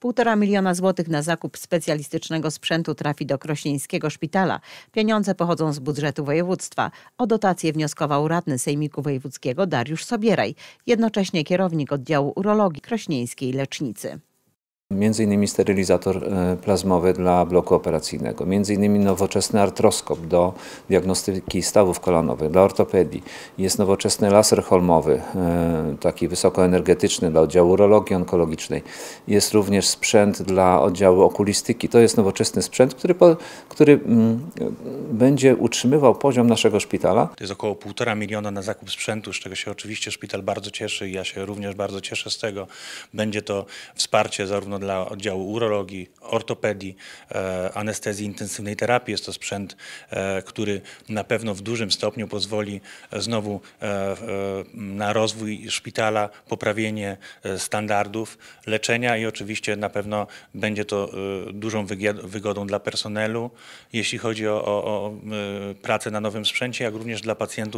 Półtora miliona złotych na zakup specjalistycznego sprzętu trafi do Krośnieńskiego Szpitala. Pieniądze pochodzą z budżetu województwa. O dotację wnioskował radny Sejmiku Wojewódzkiego Dariusz Sobieraj, jednocześnie kierownik oddziału urologii Krośnieńskiej Lecznicy. Między innymi sterylizator e, plazmowy dla bloku operacyjnego, między innymi nowoczesny artroskop do diagnostyki stawów kolanowych, dla ortopedii. Jest nowoczesny laser holmowy, e, taki wysokoenergetyczny dla oddziału urologii onkologicznej. Jest również sprzęt dla oddziału okulistyki. To jest nowoczesny sprzęt, który, który mm, będzie utrzymywał poziom naszego szpitala. To jest około półtora miliona na zakup sprzętu, z czego się oczywiście szpital bardzo cieszy i ja się również bardzo cieszę z tego. Będzie to wsparcie zarówno dla oddziału urologii, ortopedii, e, anestezji intensywnej terapii. Jest to sprzęt, e, który na pewno w dużym stopniu pozwoli e, znowu na rozwój szpitala, poprawienie standardów leczenia i oczywiście na pewno będzie to dużą wygodą dla personelu, jeśli chodzi o, o, o pracę na nowym sprzęcie, jak również dla pacjentów